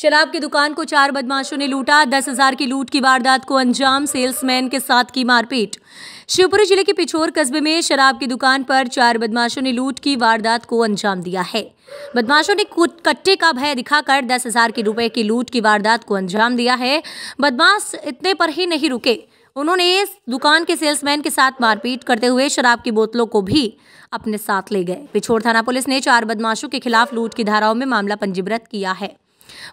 शराब की दुकान को चार बदमाशों ने लूटा दस हजार की लूट की वारदात को अंजाम सेल्समैन के साथ की मारपीट शिवपुरी जिले के पिछोर कस्बे में शराब की दुकान पर चार बदमाशों ने लूट की वारदात को अंजाम दिया है बदमाशों ने कट्टे का भय दिखाकर दस हजार के रुपए की लूट की वारदात को अंजाम दिया है बदमाश इतने पर ही नहीं रुके उन्होंने इस दुकान के सेल्समैन के साथ मारपीट करते हुए शराब की बोतलों को भी अपने साथ ले गए पिछोर थाना पुलिस ने चार बदमाशों के खिलाफ लूट की धाराओं में मामला पंजीबृत किया है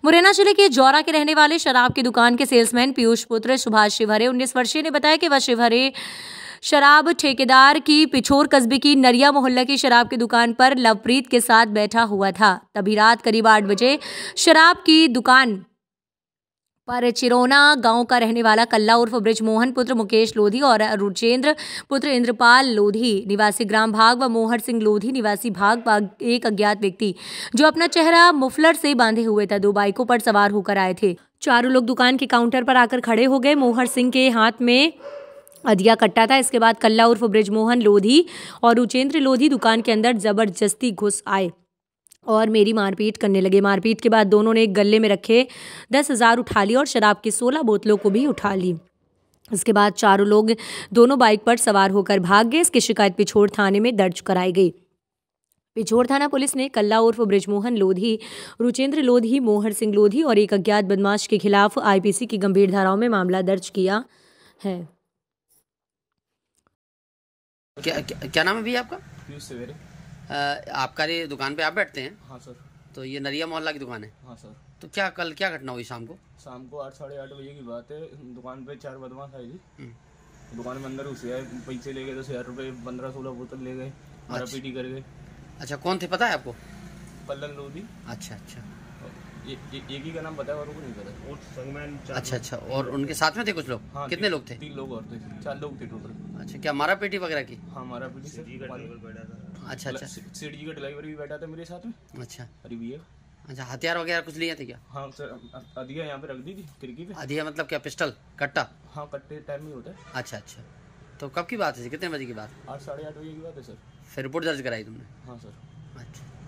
मुरैना जिले के जौरा के रहने वाले शराब की दुकान के सेल्समैन पीयूष पुत्र सुभाष शिवहरे उन्नीस वर्षीय ने बताया कि वह शिवहरे शराब ठेकेदार की पिछोर कस्बे की नरिया मोहल्ला की शराब की दुकान पर लवप्रीत के साथ बैठा हुआ था तभी रात करीब आठ बजे शराब की दुकान पर चिरोना गांव का रहने वाला कल्ला उर्फ ब्रिज मोहन पुत्र मुकेश लोधी और रुचेंद्र पुत्र इंद्रपाल लोधी निवासी ग्राम भाग व मोहर सिंह लोधी निवासी भाग व एक अज्ञात व्यक्ति जो अपना चेहरा मुफलर से बांधे हुए था दो बाइकों पर सवार होकर आए थे चारों लोग दुकान के काउंटर पर आकर खड़े हो गए मोहर सिंह के हाथ में अधिया कट्टा था इसके बाद कल्ला उर्फ ब्रिजमोहन लोधी और रुचेंद्र लोधी दुकान के अंदर जबरदस्ती घुस आए और मेरी मारपीट करने लगे मारपीट के बाद दोनों ने एक गले में रखे दस हज़ार उठा लिए और शराब की सोलह बोतलों को भी उठा ली इसके बाद चारों लोग दोनों बाइक पर सवार होकर भाग गए इसकी शिकायत पिछोड़ थाने में दर्ज कराई गई पिछोड़ थाना पुलिस ने कल्ला उर्फ ब्रजमोहन लोधी रुचेंद्र लोधी मोहर सिंह लोधी और एक अज्ञात बदमाश के खिलाफ आईपीसी की गंभीर धाराओं में मामला दर्ज किया है क्या क्या, क्या नाम है भैया आपका आपका ये दुकान पे आप बैठते हैं हाँ सर तो ये नरिया मोहल्ला की दुकान है हाँ सर तो क्या कल क्या घटना हुई शाम को शाम को आठ साढ़े आठ बजे की बात है दुकान पे चार बदमाश आए थी हम्म। दुकान में अंदर घुसे पैसे ले गए दस हज़ार रुपये पंद्रह सोलह बोतल ले गए मारा अच्छा। कर गए अच्छा कौन थे पता है आपको पल्लन लोधी अच्छा अच्छा का नाम बताया नहीं पता और संगमैन अच्छा अच्छा और उनके साथ में थे कुछ लोग हाँ, कितने लोग थे तीन लोग और थे चार लोग थे टोटल अच्छा क्या मारा पेटी वगैरह की हाँ मारा पेटी बैठा था अच्छा अच्छा का ड्राइवर भी बैठा था मेरे साथ में अच्छा अरे भैया अच्छा हथियार वगैरह कुछ लिया थे क्या हाँ सर अधिया यहाँ पे रख दी थी खिड़की पे अधिया मतलब क्या पिस्टल कट्टा हाँ कट्टे टाइम ही होता है अच्छा अच्छा तो कब की बात है कितने बजे की बात आठ साढ़े आठ बजे की बात है सर फिर रिपोर्ट दर्ज कराई तुमने हाँ सर अच्छा